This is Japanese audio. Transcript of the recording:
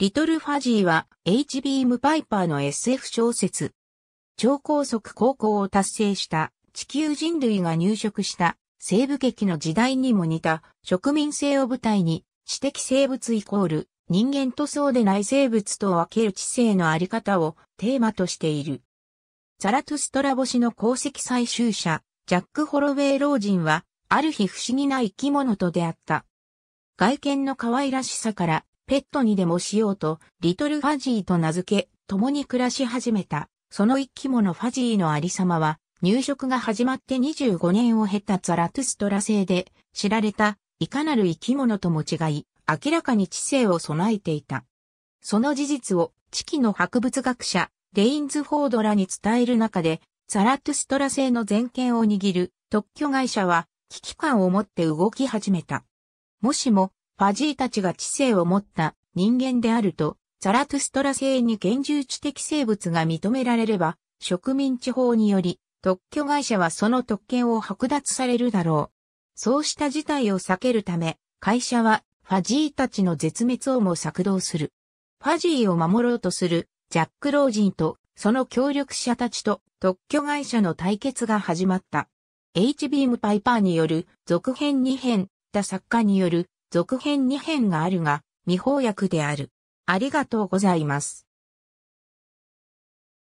リトル・ファジーは H・ ビーム・パイパーの SF 小説。超高速航行を達成した地球人類が入植した西部劇の時代にも似た植民性を舞台に知的生物イコール人間とそうでない生物と分ける知性のあり方をテーマとしている。ザラトゥストラ星の功績最終者ジャック・ホロウェイ老人はある日不思議な生き物と出会った。外見の可愛らしさからペットにでもしようと、リトルファジーと名付け、共に暮らし始めた。その生き物ファジーのありさまは、入植が始まって25年を経たザラトゥストラ製で知られたいかなる生き物とも違い、明らかに知性を備えていた。その事実を地期の博物学者、レインズフォードらに伝える中で、ザラトゥストラ製の全権を握る特許会社は危機感を持って動き始めた。もしもファジーたちが知性を持った人間であると、ザラトゥストラ製に厳重知的生物が認められれば、植民地法により、特許会社はその特権を剥奪されるだろう。そうした事態を避けるため、会社はファジーたちの絶滅をも策動する。ファジーを守ろうとするジャック老人とその協力者たちと特許会社の対決が始まった。H. ビーム・パイパーによる続編2編、た作家による続編2編があるが、未翻訳である。ありがとうございます。